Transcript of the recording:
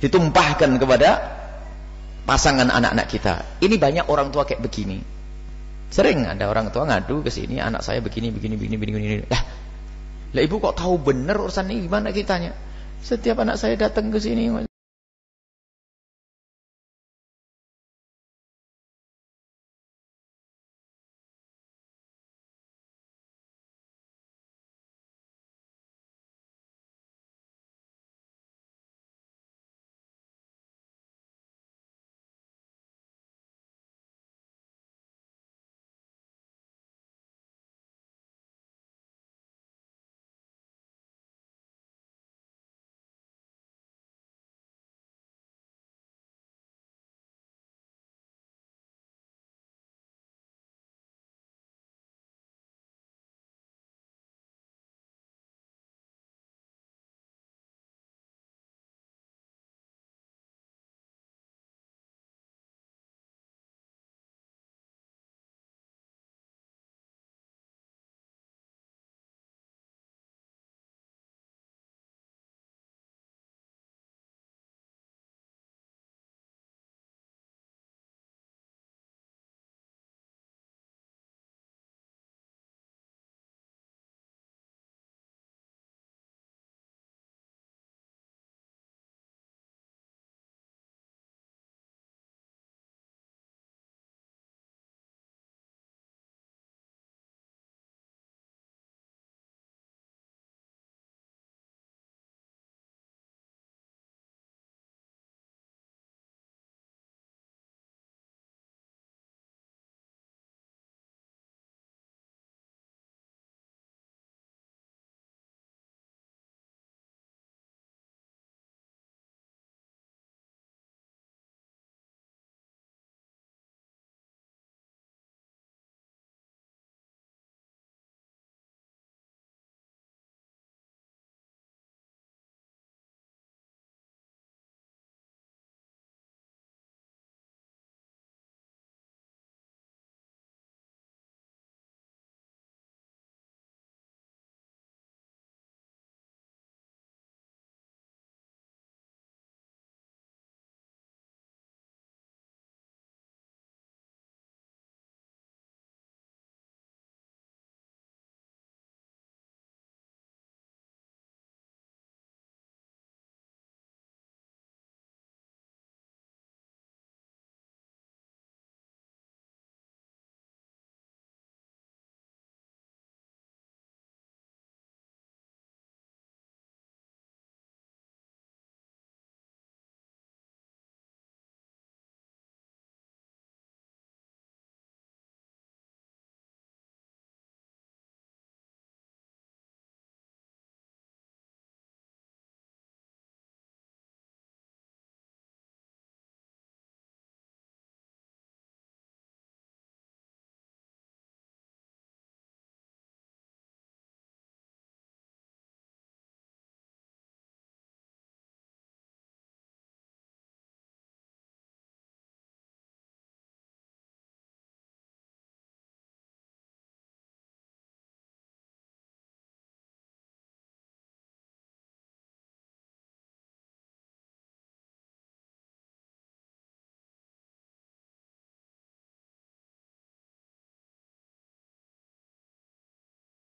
ditumpahkan kepada pasangan anak-anak kita. Ini banyak orang tua kayak begini. Sering ada orang tua ngadu ke sini, anak saya begini, begini, begini, begini, begini. Lah, lah ibu kok tahu bener urusan ini gimana kitanya? Setiap anak saya datang ke sini,